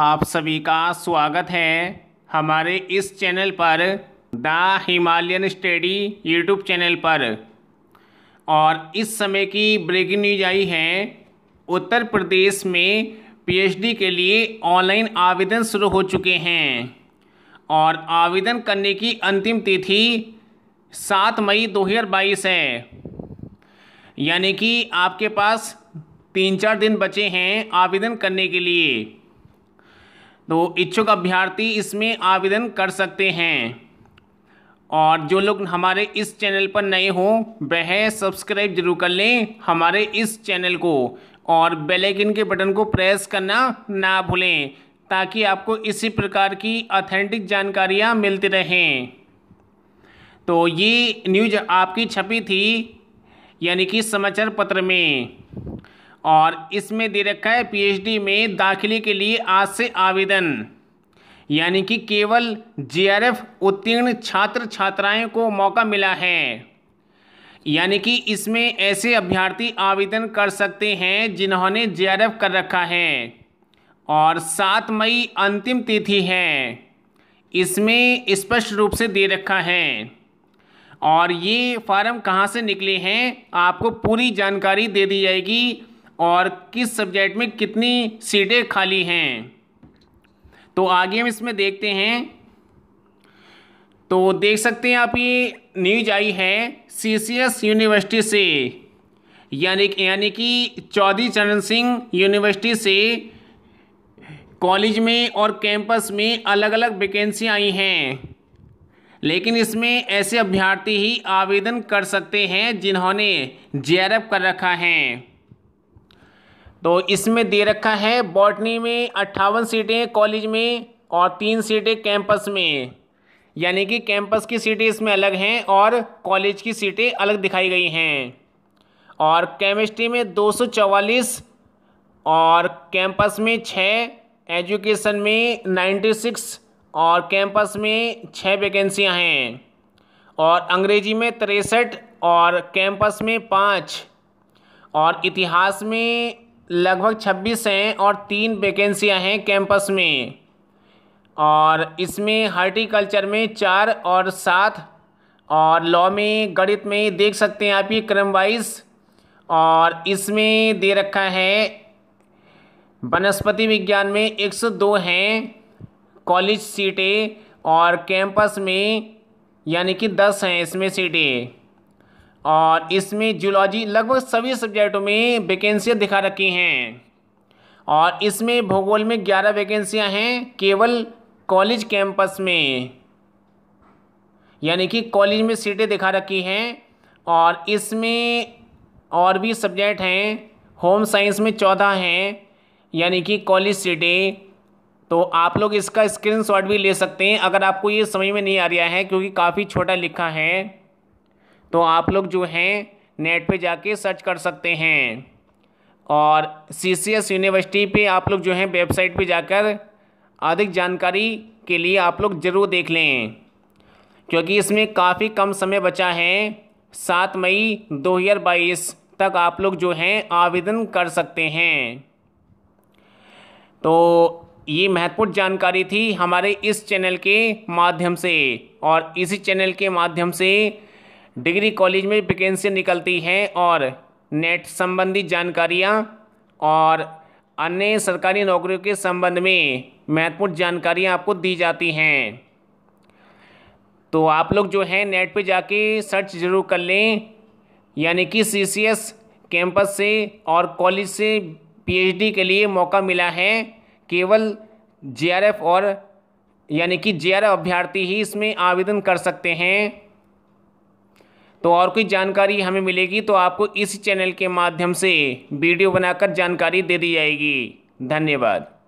आप सभी का स्वागत है हमारे इस चैनल पर the Himalayan study YouTube channel पर और इस समय की ब्रेकिंग न्यूज आई है उत्तर प्रदेश में पीएचडी के लिए ऑनलाइन आवेदन शुरू हो चुके हैं और आवेदन करने की अंतिम तिथि सात मई दो हज़ार बाईस है यानी कि आपके पास तीन चार दिन बचे हैं आवेदन करने के लिए तो इच्छुक अभ्यर्थी इसमें आवेदन कर सकते हैं और जो लोग हमारे इस चैनल पर नए हों वह सब्सक्राइब जरूर कर लें हमारे इस चैनल को और बेल आइकन के बटन को प्रेस करना ना भूलें ताकि आपको इसी प्रकार की ऑथेंटिक जानकारियाँ मिलती रहें तो ये न्यूज आपकी छपी थी यानी कि समाचार पत्र में और इसमें दे रखा है पीएचडी में दाखिले के लिए आज से आवेदन यानी कि केवल जीआरएफ उत्तीर्ण छात्र छात्राएं को मौका मिला है यानी कि इसमें ऐसे अभ्यर्थी आवेदन कर सकते हैं जिन्होंने जेआरएफ कर रखा है और सात मई अंतिम तिथि है इसमें स्पष्ट रूप से दे रखा है और ये फार्म कहाँ से निकले हैं आपको पूरी जानकारी दे दी जाएगी और किस सब्जेक्ट में कितनी सीटें खाली हैं तो आगे हम इसमें देखते हैं तो देख सकते हैं आप ये न्यूज आई है सीसीएस यूनिवर्सिटी से यानी यानी कि चौधरी चरण सिंह यूनिवर्सिटी से कॉलेज में और कैंपस में अलग अलग वैकेंसी आई हैं लेकिन इसमें ऐसे अभ्यर्थी ही आवेदन कर सकते हैं जिन्होंने जे कर रखा है तो इसमें दे रखा है बॉटनी में अट्ठावन सीटें कॉलेज में और तीन सीटें कैंपस में यानी कि कैंपस की सीटें इसमें अलग हैं और कॉलेज की सीटें अलग दिखाई गई हैं और केमिस्ट्री में दो सौ चवालीस और कैंपस में छः एजुकेशन में नाइन्टी सिक्स और कैंपस में छः वैकेंसियाँ हैं और अंग्रेजी में तिरसठ और कैंपस में पाँच और इतिहास में लगभग छब्बीस हैं और तीन वैकेंसियां हैं कैंपस में और इसमें हार्टिकल्चर में चार और सात और लॉ में गणित में देख सकते हैं आप ये क्रम वाइज और इसमें दे रखा है वनस्पति विज्ञान में 102 हैं कॉलेज सीटें और कैंपस में यानी कि 10 हैं इसमें सीटें और इसमें जियोलॉजी लगभग सभी सब्जेक्टों में वैकेंसियाँ दिखा रखी हैं और इसमें भूगोल में ग्यारह वैकेंसियाँ हैं केवल कॉलेज कैंपस में यानी कि कॉलेज में सीटें दिखा रखी हैं और इसमें और भी सब्जेक्ट हैं होम साइंस में चौदह हैं यानी कि कॉलेज सीटें तो आप लोग इसका स्क्रीनशॉट भी ले सकते हैं अगर आपको ये समझ में नहीं आ रहा है क्योंकि काफ़ी छोटा लिखा है तो आप लोग जो हैं नेट पे जाके सर्च कर सकते हैं और सी सी एस यूनिवर्सिटी पे आप लोग जो हैं वेबसाइट पे जाकर अधिक जानकारी के लिए आप लोग ज़रूर देख लें क्योंकि इसमें काफ़ी कम समय बचा है सात मई दो हज़ार बाईस तक आप लोग जो हैं आवेदन कर सकते हैं तो ये महत्वपूर्ण जानकारी थी हमारे इस चैनल के माध्यम से और इसी चैनल के माध्यम से डिग्री कॉलेज में वैकेंसी निकलती हैं और नेट संबंधी जानकारियाँ और अन्य सरकारी नौकरियों के संबंध में महत्वपूर्ण जानकारियाँ आपको दी जाती हैं तो आप लोग जो हैं नेट पे जाके सर्च जरूर कर लें यानी कि सी सी एस कैंपस से और कॉलेज से पीएचडी के लिए मौका मिला है केवल जेआरएफ और यानी कि जेआरएफ अभ्यर्थी ही इसमें आवेदन कर सकते हैं तो और कोई जानकारी हमें मिलेगी तो आपको इस चैनल के माध्यम से वीडियो बनाकर जानकारी दे दी जाएगी धन्यवाद